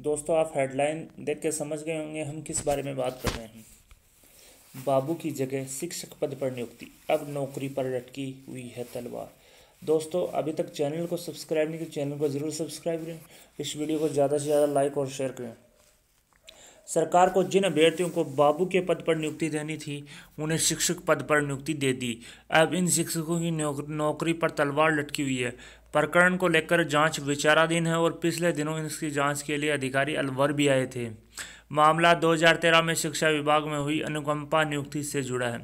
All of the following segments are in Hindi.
दोस्तों आप हेडलाइन देख के समझ गए होंगे हम किस बारे में बात कर रहे हैं बाबू की जगह शिक्षक पद पर नियुक्ति अब नौकरी पर लटकी हुई है तलवार दोस्तों अभी तक चैनल को सब्सक्राइब नहीं किया चैनल को ज़रूर सब्सक्राइब करें इस वीडियो को ज़्यादा से ज़्यादा लाइक और शेयर करें सरकार को जिन अभ्यर्थियों को बाबू के पद पर नियुक्ति देनी थी उन्हें शिक्षक पद पर नियुक्ति दे दी अब इन शिक्षकों की नौकरी पर तलवार लटकी हुई है प्रकरण को लेकर जांच विचाराधीन है और पिछले दिनों इसकी जांच के लिए अधिकारी अलवर भी आए थे मामला 2013 में शिक्षा विभाग में हुई अनुकंपा नियुक्ति से जुड़ा है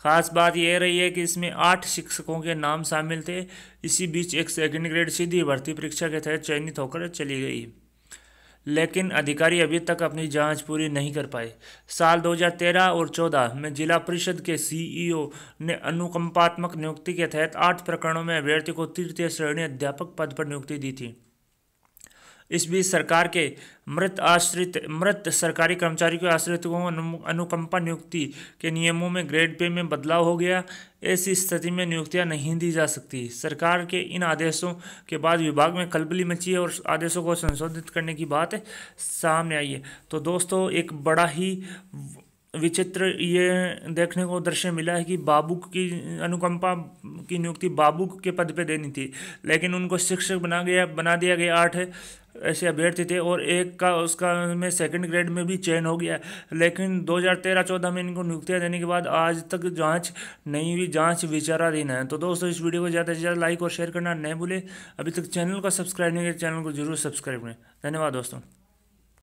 खास बात यह रही है कि इसमें आठ शिक्षकों के नाम शामिल थे इसी बीच एक सेकेंड ग्रेड सीधी भर्ती परीक्षा के तहत चयनित होकर चली गई लेकिन अधिकारी अभी तक अपनी जांच पूरी नहीं कर पाए साल 2013 और 14 में जिला परिषद के सीईओ e ने अनुकंपात्मक नियुक्ति के तहत आठ प्रकरणों में अभ्यर्थी को तृतीय श्रेणी अध्यापक पद पर नियुक्ति दी थी इस बीच सरकार के मृत आश्रित मृत सरकारी कर्मचारी के आश्रित को अनुकंपा नियुक्ति के नियमों में ग्रेड पे में बदलाव हो गया ऐसी स्थिति में नियुक्तियां नहीं दी जा सकती सरकार के इन आदेशों के बाद विभाग में कलबली मची है और आदेशों को संशोधित करने की बात सामने आई है तो दोस्तों एक बड़ा ही विचित्र ये देखने को दृश्य मिला है कि बाबुक की अनुकंपा की नियुक्ति बाबुक के पद पे देनी थी लेकिन उनको शिक्षक बना गया बना दिया गया आठ ऐसे अभ्यर्थी थे और एक का उसका में सेकंड ग्रेड में भी चयन हो गया लेकिन 2013-14 में इनको नियुक्तियाँ देने के बाद आज तक जांच नहीं हुई जांच विचाराधीन है तो दोस्तों इस वीडियो को ज़्यादा से ज़्यादा लाइक और शेयर करना नहीं भूलें अभी तक चैनल को सब्सक्राइब नहीं किया चैनल को जरूर सब्सक्राइब करें धन्यवाद दोस्तों